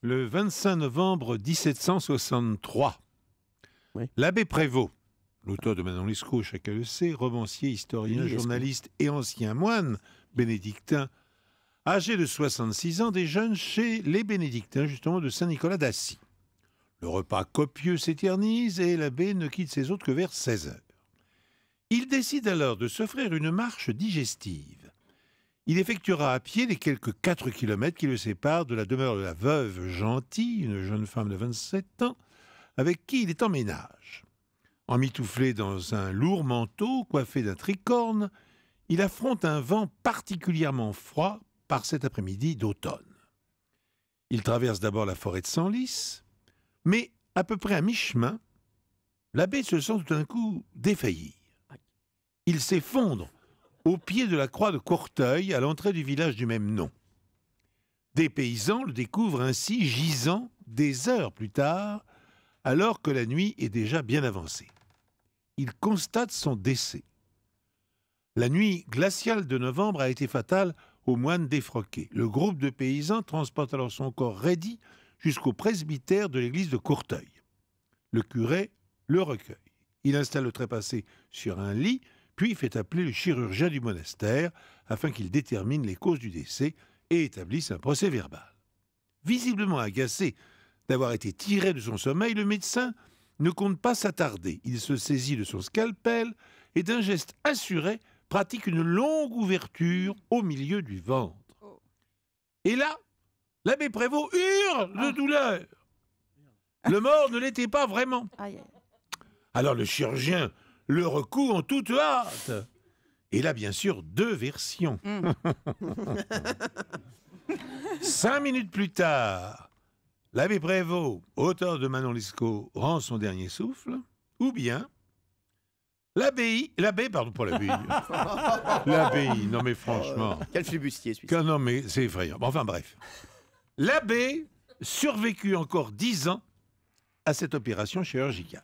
Le 25 novembre 1763, l'abbé Prévost, l'auteur de Manon Lescaut, chacun le sait, romancier, historien, journaliste et ancien moine bénédictin, âgé de 66 ans, déjeune chez les bénédictins, justement, de Saint-Nicolas d'Assis. Le repas copieux s'éternise et l'abbé ne quitte ses hôtes que vers 16 heures. Il décide alors de s'offrir une marche digestive. Il effectuera à pied les quelques 4 kilomètres qui le séparent de la demeure de la veuve Gentille, une jeune femme de 27 ans, avec qui il est en ménage. Emmitouflé dans un lourd manteau, coiffé d'un tricorne, il affronte un vent particulièrement froid par cet après-midi d'automne. Il traverse d'abord la forêt de Senlis, mais à peu près à mi-chemin, l'abbé se sent tout d'un coup défaillir. Il s'effondre au pied de la croix de Courteuil, à l'entrée du village du même nom. Des paysans le découvrent ainsi gisant des heures plus tard, alors que la nuit est déjà bien avancée. Ils constatent son décès. La nuit glaciale de novembre a été fatale aux moines défroqués. Le groupe de paysans transporte alors son corps raidi jusqu'au presbytère de l'église de Courteuil. Le curé le recueille. Il installe le trépassé sur un lit puis fait appeler le chirurgien du monastère afin qu'il détermine les causes du décès et établisse un procès verbal. Visiblement agacé d'avoir été tiré de son sommeil, le médecin ne compte pas s'attarder. Il se saisit de son scalpel et d'un geste assuré pratique une longue ouverture au milieu du ventre. Et là, l'abbé Prévost hurle de ah. douleur. Le mort ne l'était pas vraiment. Alors le chirurgien le recours en toute hâte. Et là, bien sûr, deux versions. Mm. Cinq minutes plus tard, l'abbé Prévost, auteur de Manon Lescaut, rend son dernier souffle. Ou bien, l'abbaye, l'abbé, pardon, pas l'abbé. L'abbé, non mais franchement. Euh, quel flibustier celui Non mais c'est effrayant. Enfin bref. L'abbé survécut encore dix ans à cette opération chirurgicale.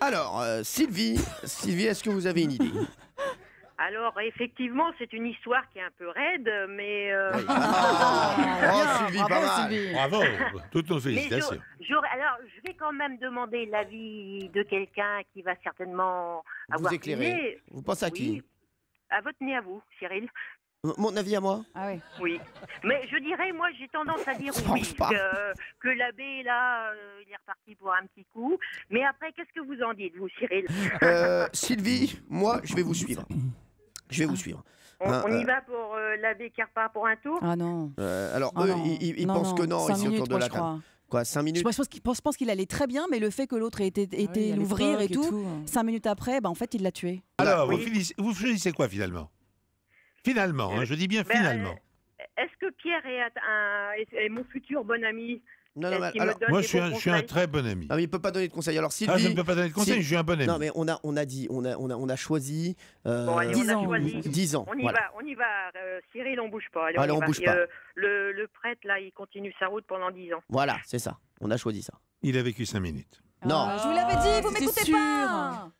Alors, euh, Sylvie, Sylvie, est-ce que vous avez une idée Alors, effectivement, c'est une histoire qui est un peu raide, mais. Euh, ah, Sylvie, Bravo, toutes nos félicitations. alors, je vais quand même demander l'avis de quelqu'un qui va certainement Vous avoir Vous pensez à qui À votre nez à vous, Cyril. Mon avis à moi Ah oui. Oui. Mais je dirais, moi, j'ai tendance à dire oui. Que, que l'abbé, là, euh, il est reparti pour un petit coup. Mais après, qu'est-ce que vous en dites, vous, Cyril Euh, Sylvie, moi, je vais vous suivre. Je vais vous ah. suivre. On, hein, y euh, va pour euh, l'abbé qui repart pour un tour Ah non. alors, ah eux, ils, pensent que non, ils ici autour de la Quoi, 5 minutes je pense qu'il- pense qu'il allait très bien, mais le fait que l'autre ait été, ah l'ouvrir et tout, hein. cinq minutes après, bah, en fait, il l'a tué. Alors, vous, finissez- quoi finalement Finalement, hein, je dis bien ben, finalement. Euh, est-ce que Pierre est, mon futur bon ami non, non, moi, je suis, un, très bon ami. Ah, mais il peut pas donner de conseil Alors, Sylvie, ah, je ne peux pas donner de conseil, je suis un bon ami. Non, mais on a, on a dit, on a, on a, choisi. Euh, 10, ans. Choisi. ans. On y va, on y va. Euh, Cyril, on bouge pas. Allez, on, bouge pas. Euh, le, prêtre, là, il continue sa route pendant 10 ans. Voilà, c'est ça. On a choisi ça. Il a vécu 5 minutes. Non. Ah, je vous l'avais dit, vous m'écoutez pas.